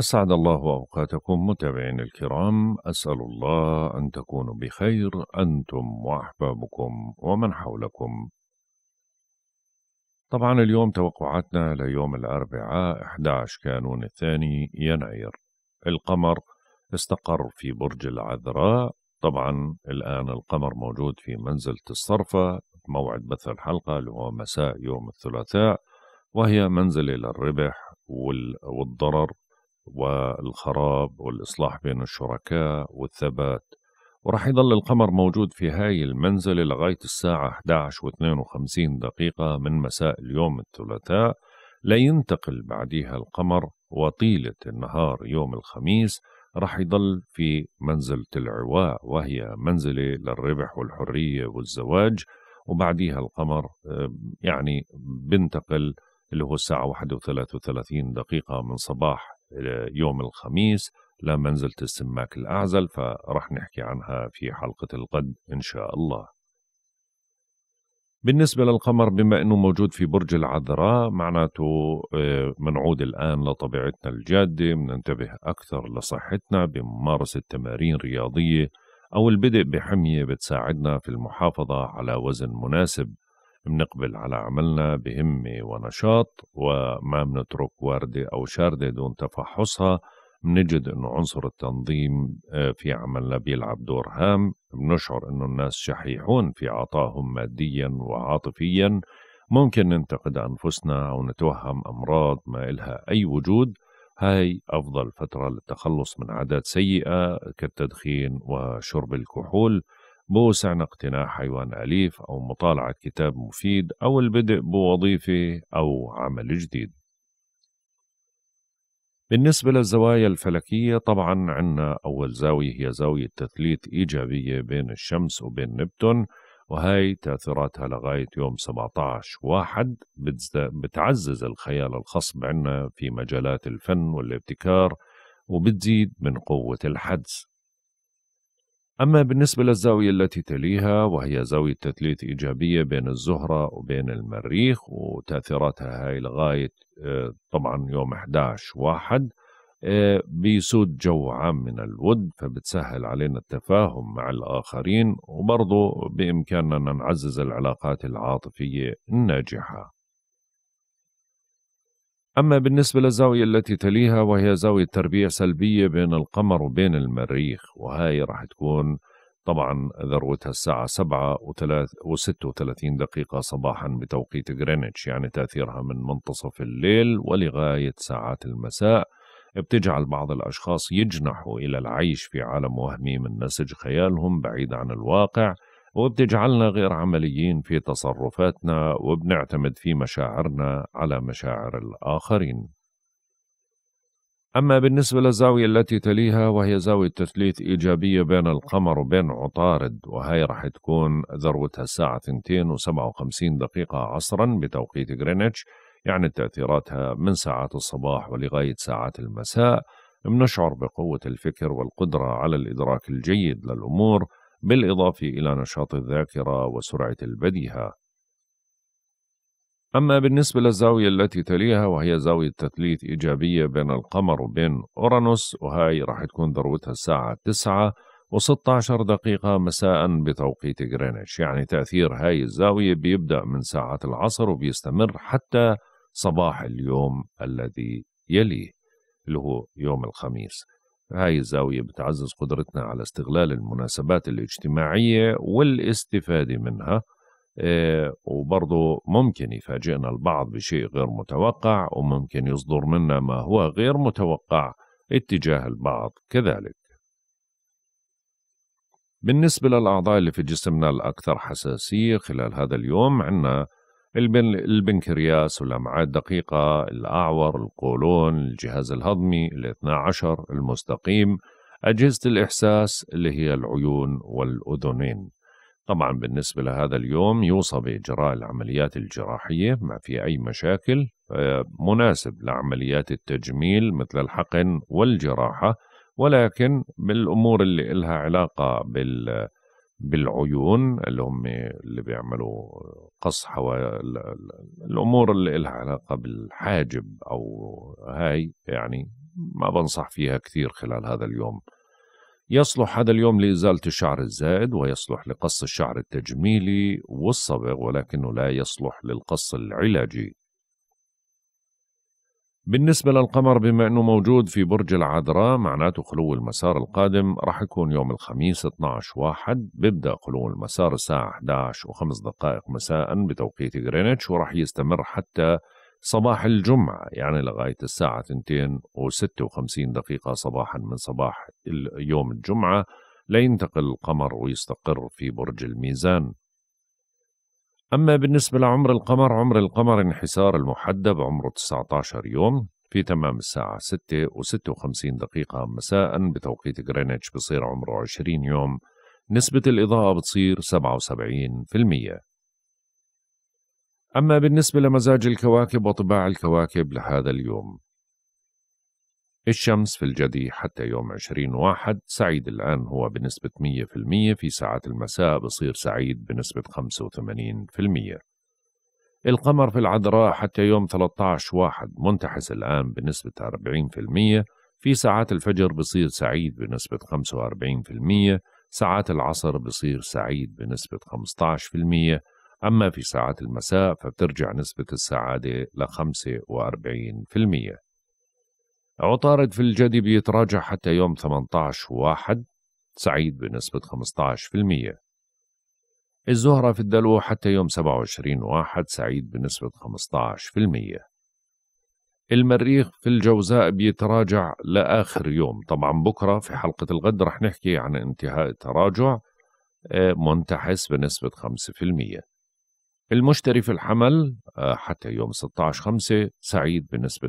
أسعد الله أوقاتكم متابعين الكرام أسأل الله أن تكونوا بخير أنتم وأحبابكم ومن حولكم طبعا اليوم توقعاتنا ليوم الأربعاء 11 كانون الثاني يناير القمر استقر في برج العذراء طبعا الآن القمر موجود في منزلة الصرفة موعد بث الحلقة اللي هو مساء يوم الثلاثاء وهي منزلة للربح والضرر والخراب والإصلاح بين الشركاء والثبات وراح يضل القمر موجود في هاي المنزلة لغاية الساعة 11 و 52 دقيقة من مساء اليوم الثلاثاء لينتقل بعديها القمر وطيلة النهار يوم الخميس راح يضل في منزلة العواء وهي منزلة للربح والحرية والزواج وبعديها القمر يعني بنتقل اللي هو الساعة 1 و 33 دقيقة من صباح يوم الخميس لمنزلة السماك الأعزل فرح نحكي عنها في حلقة الغد إن شاء الله بالنسبة للقمر بما أنه موجود في برج العذراء معناته آه، منعود الآن لطبيعتنا الجادة مننتبه أكثر لصحتنا بممارسة تمارين رياضية أو البدء بحمية بتساعدنا في المحافظة على وزن مناسب بنقبل على عملنا بهمة ونشاط وما بنترك واردة أو شاردة دون تفحصها بنجد انه عنصر التنظيم آه، في عملنا بيلعب دور هام بنشعر انه الناس شحيحون في عطائهم ماديا وعاطفيا ممكن ننتقد انفسنا او نتوهم امراض ما إلها اي وجود هاي افضل فتره للتخلص من عادات سيئه كالتدخين وشرب الكحول بوسعنا اقتناء حيوان أليف أو مطالعة كتاب مفيد أو البدء بوظيفة أو عمل جديد بالنسبة للزوايا الفلكية طبعا عندنا أول زاوية هي زاوية تثليث إيجابية بين الشمس وبين نبتون وهي تأثيراتها لغاية يوم 17 واحد بتعزز الخيال الخصب عندنا في مجالات الفن والابتكار وبتزيد من قوة الحدس أما بالنسبة للزاوية التي تليها وهي زاوية تثليث إيجابية بين الزهرة وبين المريخ وتأثيراتها هاي لغاية آه، طبعا يوم 11 واحد آه، بيسود جو عام من الود فبتسهل علينا التفاهم مع الآخرين وبرضه بإمكاننا نعزز العلاقات العاطفية الناجحة أما بالنسبة للزاوية التي تليها وهي زاوية تربيع سلبية بين القمر وبين المريخ وهاي راح تكون طبعا ذروتها الساعة وثلاث وستة وثلاثين دقيقة صباحا بتوقيت غرينتش يعني تأثيرها من منتصف الليل ولغاية ساعات المساء بتجعل بعض الأشخاص يجنحوا إلى العيش في عالم وهمي من نسج خيالهم بعيد عن الواقع وبتجعلنا غير عمليين في تصرفاتنا وبنعتمد في مشاعرنا على مشاعر الآخرين أما بالنسبة للزاوية التي تليها وهي زاوية تثليث إيجابية بين القمر وبين عطارد وهي رح تكون ذروتها الساعة 2.57 دقيقة عصرا بتوقيت غرينتش يعني تأثيراتها من ساعات الصباح ولغاية ساعات المساء بنشعر بقوة الفكر والقدرة على الإدراك الجيد للأمور بالإضافة إلى نشاط الذاكرة وسرعة البديهة أما بالنسبة للزاوية التي تليها وهي زاوية تثليث إيجابية بين القمر وبين أورانوس وهي راح تكون ذروتها الساعة 9 و16 دقيقة مساء بتوقيت غرينتش يعني تأثير هاي الزاوية بيبدأ من ساعات العصر وبيستمر حتى صباح اليوم الذي يليه اللي هو يوم الخميس هاي الزاوية بتعزز قدرتنا على استغلال المناسبات الاجتماعية والاستفادة منها آه، وبرضه ممكن يفاجئنا البعض بشيء غير متوقع وممكن يصدر منا ما هو غير متوقع اتجاه البعض كذلك بالنسبة للأعضاء اللي في جسمنا الأكثر حساسية خلال هذا اليوم عندنا البنكرياس والأمعاء الدقيقة الأعور القولون الجهاز الهضمي الاثنى عشر المستقيم أجهزة الإحساس اللي هي العيون والأذنين طبعا بالنسبة لهذا اليوم يوصى بإجراء العمليات الجراحية ما في أي مشاكل آه، مناسب لعمليات التجميل مثل الحقن والجراحة ولكن بالأمور اللي إلها علاقة بال بالعيون اللي هم اللي بيعملوا قص حوا الامور اللي لها علاقه بالحاجب او هاي يعني ما بنصح فيها كثير خلال هذا اليوم يصلح هذا اليوم لازاله الشعر الزائد ويصلح لقص الشعر التجميلي والصبغ ولكنه لا يصلح للقص العلاجي بالنسبة للقمر بما أنه موجود في برج العذراء معناته خلو المسار القادم راح يكون يوم الخميس 12 واحد بيبدأ خلو المسار الساعة 11 وخمس دقائق مساء بتوقيت غرينتش وراح يستمر حتى صباح الجمعة يعني لغاية الساعة 2 و56 دقيقة صباحا من صباح يوم الجمعة لينتقل القمر ويستقر في برج الميزان أما بالنسبة لعمر القمر عمر القمر انحسار المحدب عمره 19 يوم في تمام الساعة 6 و56 دقيقة مساء بتوقيت غرينتش بصير عمره 20 يوم نسبة الإضاءة بتصير 77% أما بالنسبة لمزاج الكواكب وطباع الكواكب لهذا اليوم الشمس في الجدي حتى يوم عشرين واحد سعيد الآن هو بنسبة 100% في ساعات المساء بصير سعيد بنسبة 85% القمر في العذراء حتى يوم 13 واحد منتحس الآن بنسبة 40% في ساعات الفجر بصير سعيد بنسبة 45% ساعات العصر بصير سعيد بنسبة 15% أما في ساعات المساء فبترجع نسبة السعادة ل 45% عطارد في الجدي بيتراجع حتى يوم 18 واحد سعيد بنسبة 15% الزهرة في الدلو حتى يوم 27 واحد سعيد بنسبة 15% المريخ في الجوزاء بيتراجع لآخر يوم طبعا بكرة في حلقة الغد رح نحكي عن انتهاء التراجع آه، منتحس بنسبة 5% المشتري في الحمل آه، حتى يوم 16 5 سعيد بنسبة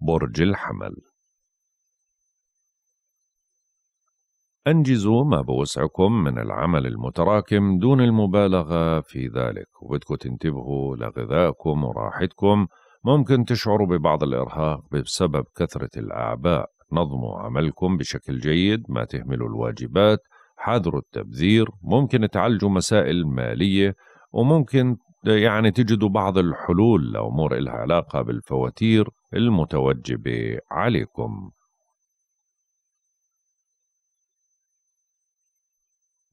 برج الحمل أنجزوا ما بوسعكم من العمل المتراكم دون المبالغة في ذلك وبدكم تنتبهوا لغذائكم وراحتكم ممكن تشعروا ببعض الإرهاق بسبب كثرة الأعباء نظموا عملكم بشكل جيد ما تهملوا الواجبات حذروا التبذير ممكن تعالجوا مسائل مالية وممكن يعني تجدوا بعض الحلول لأمور إلها علاقة بالفواتير المتوجب عليكم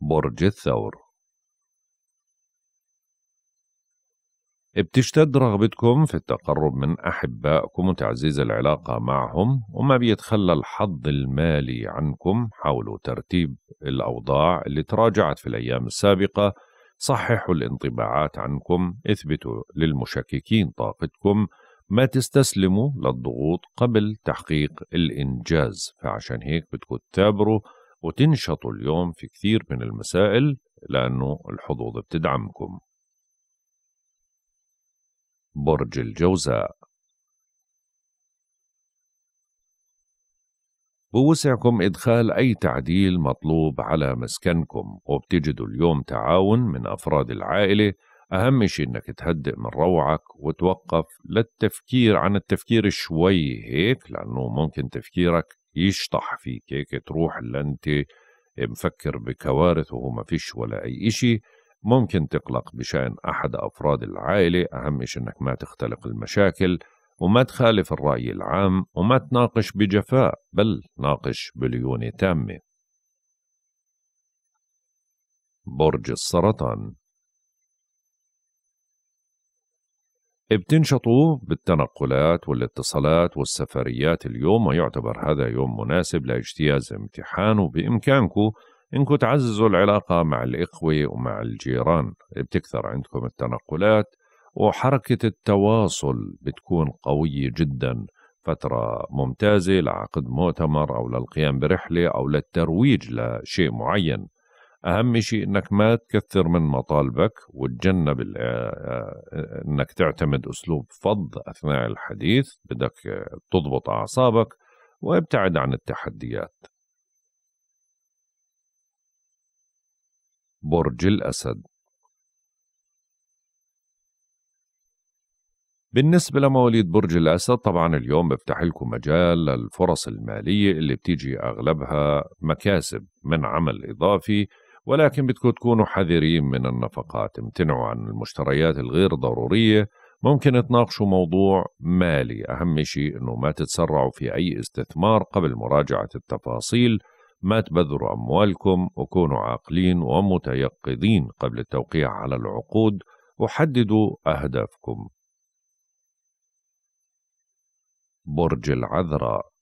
برج الثور بتشتد رغبتكم في التقرب من أحبائكم وتعزيز العلاقة معهم وما بيتخلى الحظ المالي عنكم حاولوا ترتيب الأوضاع اللي تراجعت في الأيام السابقة صححوا الانطباعات عنكم اثبتوا للمشككين طاقتكم ما تستسلموا للضغوط قبل تحقيق الإنجاز فعشان هيك بدكم تثابروا وتنشطوا اليوم في كثير من المسائل لأنه الحظوظ بتدعمكم برج الجوزاء بوسعكم إدخال أي تعديل مطلوب على مسكنكم وبتجدوا اليوم تعاون من أفراد العائلة أهم شيء إنك تهدئ من روعك وتوقف للتفكير عن التفكير شوي هيك لأنه ممكن تفكيرك يشطح فيك هيك تروح لأنت مفكر بكوارث وهو ما فيش ولا أي شيء ممكن تقلق بشأن أحد أفراد العائلة أهم شيء إنك ما تختلق المشاكل وما تخالف الرأي العام وما تناقش بجفاء بل ناقش بليونة تامة برج السرطان بتنشطوا بالتنقلات والاتصالات والسفريات اليوم ويعتبر هذا يوم مناسب لاجتياز امتحان وبإمكانكم إنكم تعززوا العلاقة مع الإخوة ومع الجيران بتكثر عندكم التنقلات وحركة التواصل بتكون قوية جدا فترة ممتازة لعقد مؤتمر أو للقيام برحلة أو للترويج لشيء معين اهم شيء انك ما تكثر من مطالبك وتجنب آه، آه، انك تعتمد اسلوب فض اثناء الحديث بدك تضبط اعصابك وابتعد عن التحديات برج الاسد بالنسبة لمواليد برج الأسد طبعا اليوم بفتح لكم مجال للفرص المالية اللي بتيجي أغلبها مكاسب من عمل إضافي ولكن بدكم تكونوا حذرين من النفقات امتنعوا عن المشتريات الغير ضرورية ممكن تناقشوا موضوع مالي أهم شيء أنه ما تتسرعوا في أي استثمار قبل مراجعة التفاصيل ما تبذروا أموالكم وكونوا عاقلين ومتيقظين قبل التوقيع على العقود وحددوا أهدافكم برج العذراء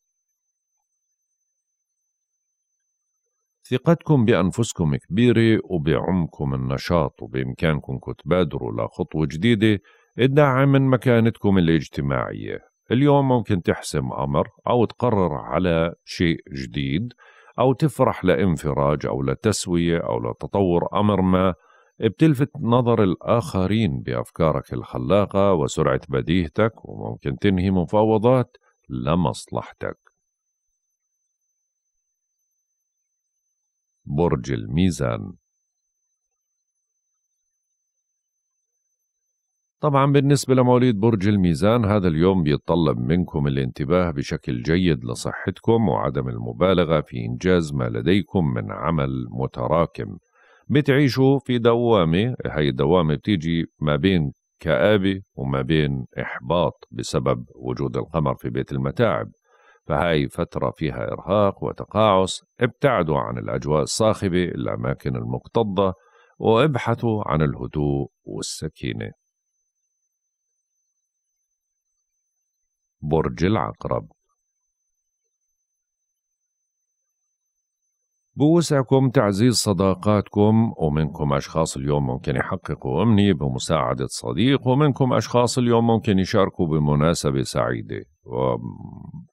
ثقتكم بأنفسكم كبيرة وبعمكم النشاط وبإمكانكم تبادروا لخطوة جديدة تدعم من مكانتكم الاجتماعية اليوم ممكن تحسم أمر أو تقرر على شيء جديد أو تفرح لانفراج أو لتسوية أو لتطور أمر ما بتلفت نظر الآخرين بأفكارك الخلاقة وسرعة بديهتك وممكن تنهي مفاوضات لمصلحتك برج الميزان طبعا بالنسبة لمواليد برج الميزان هذا اليوم بيتطلب منكم الانتباه بشكل جيد لصحتكم وعدم المبالغة في إنجاز ما لديكم من عمل متراكم بتعيشوا في دوامة هاي الدوامة بتيجي ما بين كآبة وما بين إحباط بسبب وجود القمر في بيت المتاعب فهاي فترة فيها إرهاق وتقاعس ابتعدوا عن الأجواء الصاخبة الأماكن المكتظة وابحثوا عن الهدوء والسكينة برج العقرب بوسعكم تعزيز صداقاتكم ومنكم أشخاص اليوم ممكن يحققوا أمنية بمساعدة صديق ومنكم أشخاص اليوم ممكن يشاركوا بمناسبة سعيدة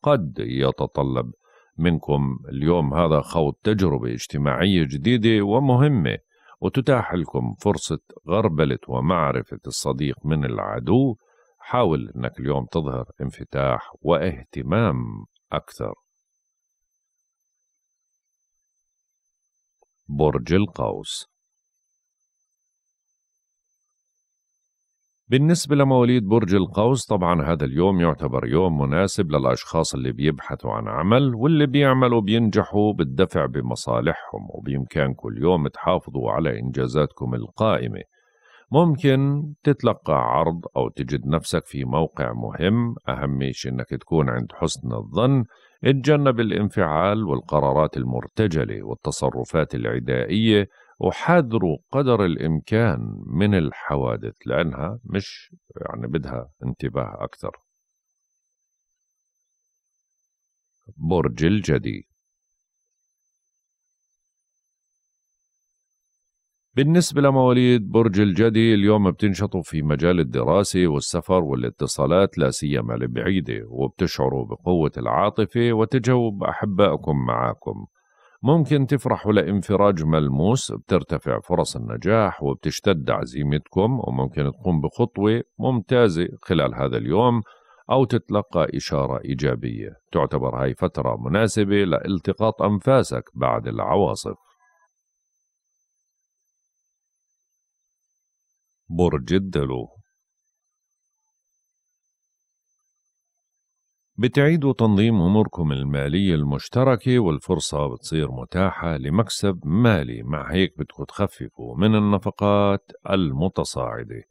قد يتطلب منكم اليوم هذا خوض تجربة اجتماعية جديدة ومهمة وتتاح لكم فرصة غربلة ومعرفة الصديق من العدو حاول أنك اليوم تظهر انفتاح واهتمام أكثر برج القوس بالنسبة لمواليد برج القوس طبعا هذا اليوم يعتبر يوم مناسب للأشخاص اللي بيبحثوا عن عمل واللي بيعملوا بينجحوا بالدفع بمصالحهم وبإمكانكم اليوم تحافظوا على إنجازاتكم القائمة ممكن تتلقى عرض أو تجد نفسك في موقع مهم أهم شيء أنك تكون عند حسن الظن اتجنب الانفعال والقرارات المرتجلة والتصرفات العدائية وحذروا قدر الإمكان من الحوادث لأنها مش يعني بدها انتباه أكثر برج الجدي بالنسبة لمواليد برج الجدي اليوم بتنشطوا في مجال الدراسة والسفر والاتصالات لا سيما البعيدة وبتشعروا بقوة العاطفة وتجاوب أحبائكم معاكم ممكن تفرحوا لانفراج ملموس بترتفع فرص النجاح وبتشتد عزيمتكم وممكن تقوم بخطوة ممتازة خلال هذا اليوم أو تتلقى إشارة إيجابية تعتبر هاي فترة مناسبة لالتقاط أنفاسك بعد العواصف برج الدلو بتعيدوا تنظيم أموركم المالية المشتركة والفرصة بتصير متاحة لمكسب مالي مع هيك بدكم تخففوا من النفقات المتصاعدة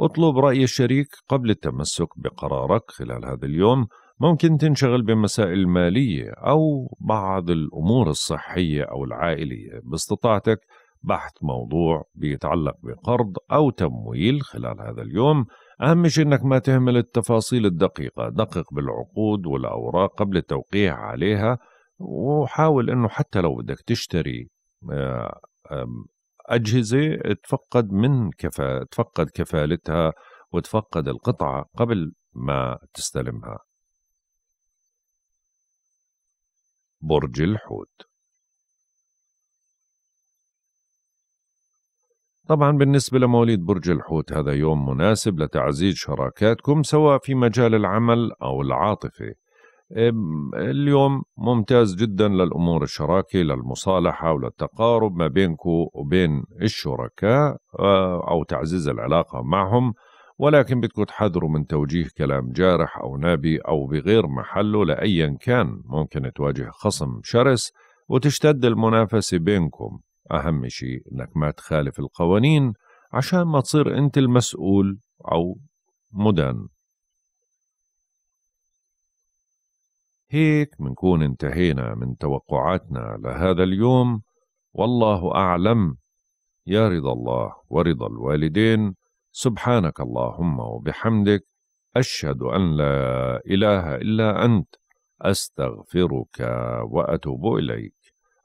اطلب رأي الشريك قبل التمسك بقرارك خلال هذا اليوم ممكن تنشغل بمسائل مالية أو بعض الأمور الصحية أو العائلية باستطاعتك بحث موضوع بيتعلق بقرض أو تمويل خلال هذا اليوم أهم شيء أنك ما تهمل التفاصيل الدقيقة دقق بالعقود والأوراق قبل التوقيع عليها وحاول أنه حتى لو بدك تشتري آه، أجهزة تفقد من كفا تفقد كفالتها وتفقد القطعة قبل ما تستلمها برج الحوت طبعا بالنسبة لمواليد برج الحوت هذا يوم مناسب لتعزيز شراكاتكم سواء في مجال العمل أو العاطفة اليوم ممتاز جدا للأمور الشراكة للمصالحة وللتقارب ما بينكم وبين الشركاء آه، أو تعزيز العلاقة معهم ولكن بدكم تحذروا من توجيه كلام جارح أو نابي أو بغير محله لأيا كان ممكن تواجه خصم شرس وتشتد المنافسة بينكم أهم شيء إنك ما تخالف القوانين عشان ما تصير أنت المسؤول أو مدان هيك منكون انتهينا من توقعاتنا لهذا اليوم والله أعلم يا رضا الله ورضا الوالدين سبحانك اللهم وبحمدك أشهد أن لا إله إلا أنت أستغفرك وأتوب إليك